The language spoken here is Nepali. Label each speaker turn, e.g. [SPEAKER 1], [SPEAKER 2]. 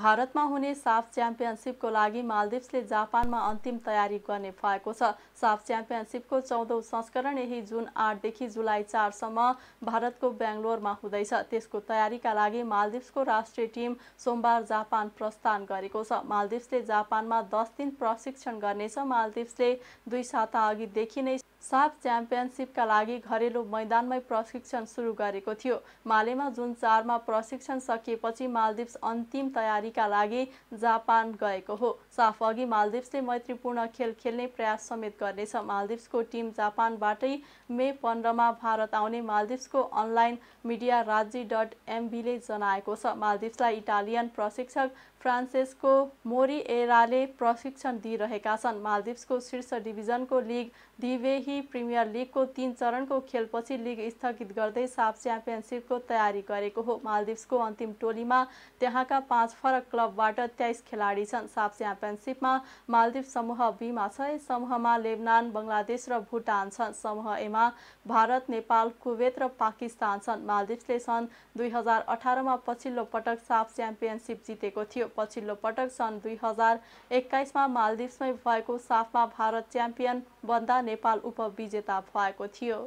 [SPEAKER 1] भारतमा हुने साफ च्याम्पियनसिपको लागि मालदिप्सले जापानमा अन्तिम तयारी गर्ने भएको छ साफ च्याम्पियनसिपको चौधौँ संस्करण यही जुन आठदेखि जुलाई चारसम्म भारतको बेङ्गलोरमा हुँदैछ त्यसको तयारीका लागि मालदिप्सको राष्ट्रिय टिम सोमबार जापान प्रस्थान गरेको छ मालदिप्सले जापानमा दस दिन प्रशिक्षण गर्नेछ मालदिप्सले दुई साता अघिदेखि नै साफ च्याम्पियनसिपका लागि घरेलु मैदानमै प्रशिक्षण सुरु गरेको थियो मालेमा जुन चारमा प्रशिक्षण सकिएपछि मालदिप्स अन्तिम तयारीका लागि जापान गएको हो साफ अघि मालदिप्सले मैत्रीपूर्ण खेल खेल्ने प्रयास समेत गर्नेछ मालदिप्सको टिम जापानबाटै मे पन्ध्रमा भारत आउने मालदिप्सको अनलाइन मिडिया राज्य डट एमबीले जनाएको छ मालदिप्सलाई इटालियन प्रशिक्षक फ्रान्सेस्को मोरिएराले प्रशिक्षण दिइरहेका छन् मालदिप्सको शीर्ष डिभिजनको लिग दिवेही प्रिमियर लिगको तीन चरणको खेलपछि लिग स्थगित गर्दै साफ च्याम्पियनसिपको तयारी गरेको हो मालदिप्सको अन्तिम टोलीमा त्यहाँका पाँच फरक क्लबबाट तेइस खेलाडी छन् साफ च्याम्पियनसिपमा मालदिप्स समूह बीमा छ यस समूहमा लेबनान बङ्गलादेश र भुटान छन् समूह एमा भारत नेपाल कुवेत र पाकिस्तान छन् मालदिप्सले सन् दुई हजार अठारमा पछिल्लो पटक साफ च्याम्पियनसिप जितेको थियो पछिल्लो पटक सन् दुई हजार एक्काइसमा मालदिप्समै भएको साफमा भारत च्याम्पियन बन्दा नेपाल उप उपविजेता भएको थियो